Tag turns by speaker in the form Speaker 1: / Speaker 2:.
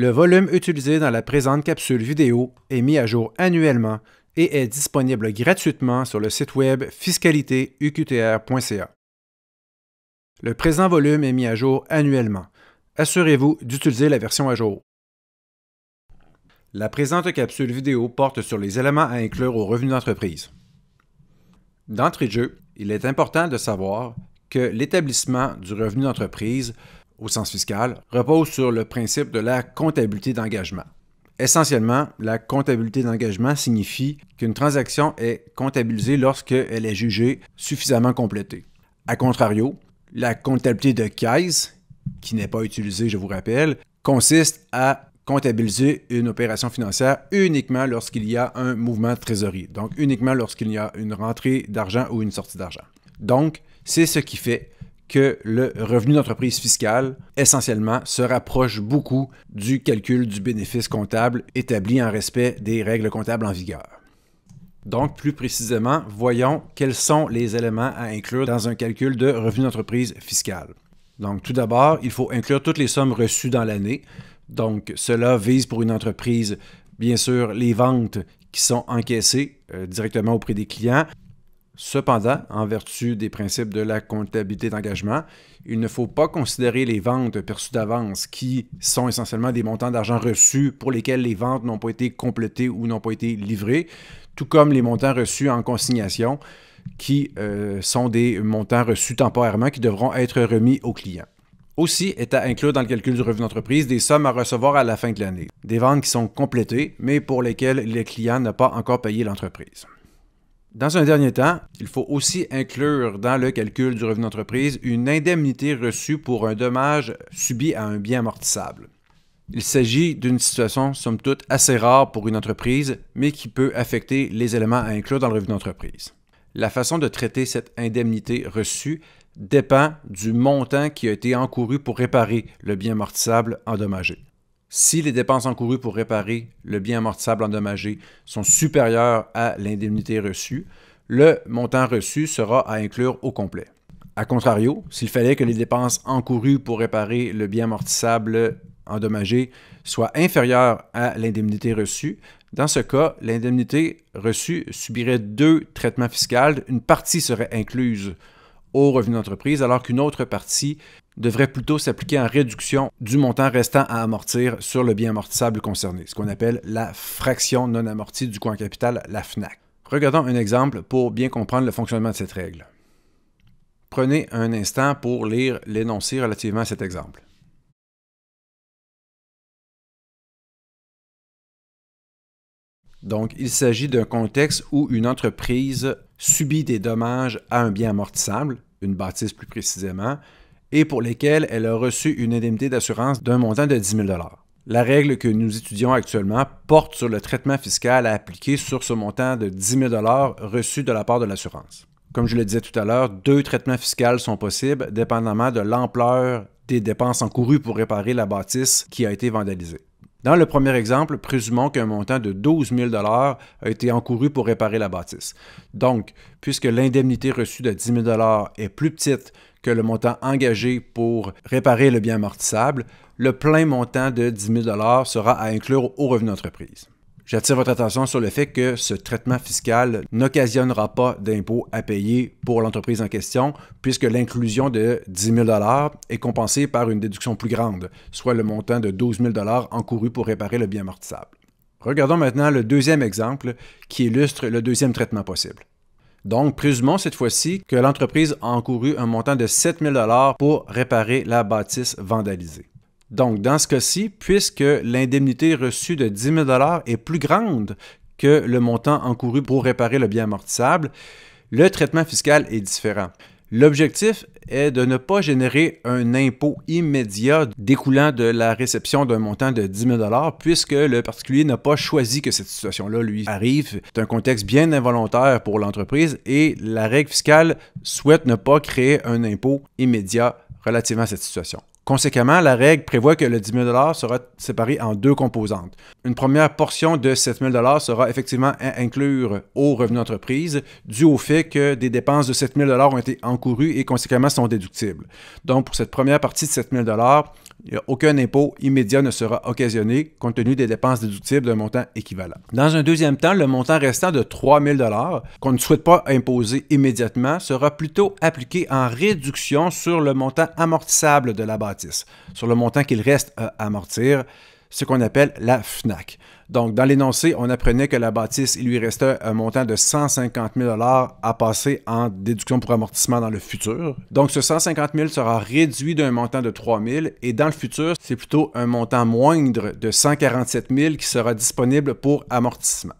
Speaker 1: Le volume utilisé dans la présente capsule vidéo est mis à jour annuellement et est disponible gratuitement sur le site web fiscalitéuqtr.ca. Le présent volume est mis à jour annuellement. Assurez-vous d'utiliser la version à jour. La présente capsule vidéo porte sur les éléments à inclure au revenu d'entreprise. D'entrée de jeu, il est important de savoir que l'établissement du revenu d'entreprise au sens fiscal, repose sur le principe de la comptabilité d'engagement. Essentiellement, la comptabilité d'engagement signifie qu'une transaction est comptabilisée lorsqu'elle est jugée suffisamment complétée. A contrario, la comptabilité de caisse qui n'est pas utilisée, je vous rappelle, consiste à comptabiliser une opération financière uniquement lorsqu'il y a un mouvement de trésorerie, donc uniquement lorsqu'il y a une rentrée d'argent ou une sortie d'argent. Donc, c'est ce qui fait que le revenu d'entreprise fiscale, essentiellement, se rapproche beaucoup du calcul du bénéfice comptable établi en respect des règles comptables en vigueur. Donc, plus précisément, voyons quels sont les éléments à inclure dans un calcul de revenu d'entreprise fiscale. Donc, tout d'abord, il faut inclure toutes les sommes reçues dans l'année. Donc, cela vise pour une entreprise, bien sûr, les ventes qui sont encaissées euh, directement auprès des clients, Cependant, en vertu des principes de la comptabilité d'engagement, il ne faut pas considérer les ventes perçues d'avance qui sont essentiellement des montants d'argent reçus pour lesquels les ventes n'ont pas été complétées ou n'ont pas été livrées, tout comme les montants reçus en consignation qui euh, sont des montants reçus temporairement qui devront être remis au client. Aussi est à inclure dans le calcul du revenu d'entreprise des sommes à recevoir à la fin de l'année, des ventes qui sont complétées mais pour lesquelles le client n'a pas encore payé l'entreprise. Dans un dernier temps, il faut aussi inclure dans le calcul du revenu d'entreprise une indemnité reçue pour un dommage subi à un bien amortissable. Il s'agit d'une situation, somme toute, assez rare pour une entreprise, mais qui peut affecter les éléments à inclure dans le revenu d'entreprise. La façon de traiter cette indemnité reçue dépend du montant qui a été encouru pour réparer le bien amortissable endommagé si les dépenses encourues pour réparer le bien amortissable endommagé sont supérieures à l'indemnité reçue, le montant reçu sera à inclure au complet. A contrario, s'il fallait que les dépenses encourues pour réparer le bien amortissable endommagé soient inférieures à l'indemnité reçue, dans ce cas, l'indemnité reçue subirait deux traitements fiscaux. Une partie serait incluse au revenu d'entreprise alors qu'une autre partie devrait plutôt s'appliquer en réduction du montant restant à amortir sur le bien amortissable concerné, ce qu'on appelle la fraction non amortie du coin capital, la FNAC. Regardons un exemple pour bien comprendre le fonctionnement de cette règle. Prenez un instant pour lire l'énoncé relativement à cet exemple. Donc, il s'agit d'un contexte où une entreprise subit des dommages à un bien amortissable, une bâtisse plus précisément, et pour lesquelles elle a reçu une indemnité d'assurance d'un montant de 10 000 La règle que nous étudions actuellement porte sur le traitement fiscal à appliquer sur ce montant de 10 000 reçu de la part de l'assurance. Comme je le disais tout à l'heure, deux traitements fiscaux sont possibles dépendamment de l'ampleur des dépenses encourues pour réparer la bâtisse qui a été vandalisée. Dans le premier exemple, présumons qu'un montant de 12 000 a été encouru pour réparer la bâtisse. Donc, puisque l'indemnité reçue de 10 000 est plus petite que le montant engagé pour réparer le bien amortissable, le plein montant de 10 000 sera à inclure au revenu d'entreprise. J'attire votre attention sur le fait que ce traitement fiscal n'occasionnera pas d'impôt à payer pour l'entreprise en question, puisque l'inclusion de 10 000 est compensée par une déduction plus grande, soit le montant de 12 000 encouru pour réparer le bien amortissable. Regardons maintenant le deuxième exemple qui illustre le deuxième traitement possible. Donc, présumons cette fois-ci que l'entreprise a encouru un montant de 7 000 pour réparer la bâtisse vandalisée. Donc, dans ce cas-ci, puisque l'indemnité reçue de 10 000 est plus grande que le montant encouru pour réparer le bien amortissable, le traitement fiscal est différent. L'objectif est de ne pas générer un impôt immédiat découlant de la réception d'un montant de 10 000 puisque le particulier n'a pas choisi que cette situation-là lui arrive. C'est un contexte bien involontaire pour l'entreprise et la règle fiscale souhaite ne pas créer un impôt immédiat relativement à cette situation. Conséquemment, la règle prévoit que le 10 000 sera séparé en deux composantes. Une première portion de 7 000 sera effectivement à inclure au revenu d'entreprise, dû au fait que des dépenses de 7 000 ont été encourues et conséquemment sont déductibles. Donc, pour cette première partie de 7 000 aucun impôt immédiat ne sera occasionné compte tenu des dépenses déductibles d'un montant équivalent. Dans un deuxième temps, le montant restant de 3 000 qu'on ne souhaite pas imposer immédiatement sera plutôt appliqué en réduction sur le montant amortissable de la bâtisse sur le montant qu'il reste à amortir, ce qu'on appelle la FNAC. Donc, dans l'énoncé, on apprenait que la bâtisse, il lui restait un montant de 150 000 à passer en déduction pour amortissement dans le futur. Donc, ce 150 000 sera réduit d'un montant de 3 000 et dans le futur, c'est plutôt un montant moindre de 147 000 qui sera disponible pour amortissement.